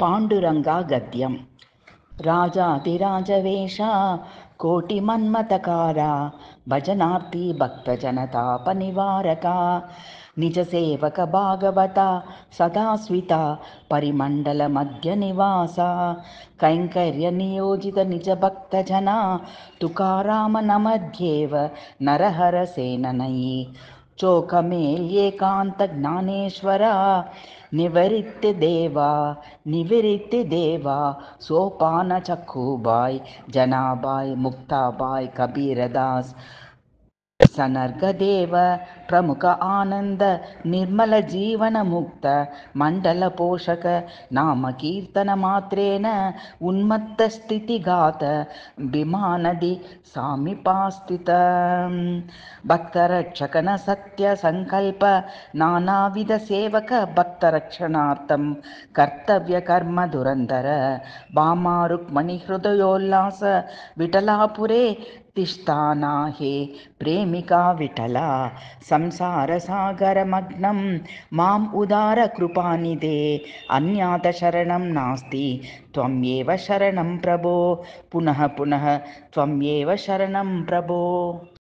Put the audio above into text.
पाण्डुरङ्गा गद्यं राजातिराजवेषा कोटिमन्मथकारा भजनार्थी भक्तजनतापनिवारका निजसेवकभागवता सदा स्विता परिमण्डलमद्य कैङ्कर्यनियोजितनिजभक्तजना तुकारामनमध्येव नरहर शोकमेकान्तज्ञानेश्वर निवृत्त्य देवा निवृत्त्य देवः जनाबाई जनाबाय् मुक्ताबाय् सनर्गदेव प्रमुख आनन्द निर्मलजीवनमुक्त मण्डलपोषक नामकीर्तनमात्रेण स्थिति गात, नदी सामिपास्थित नानाविध सेवक भक्तरक्षणार्थं कर्तव्यकर्म धुरन्धर हृदयोल्लास विठलापुरे तिष्ठाना प्रेमिका विठला संसारसागरमग्नं माम् उदारकृपानिधे अन्यातशरणं शरणं नास्ति त्वम्येव शरणं प्रभो पुनः पुनः त्वमेव शरणं प्रभो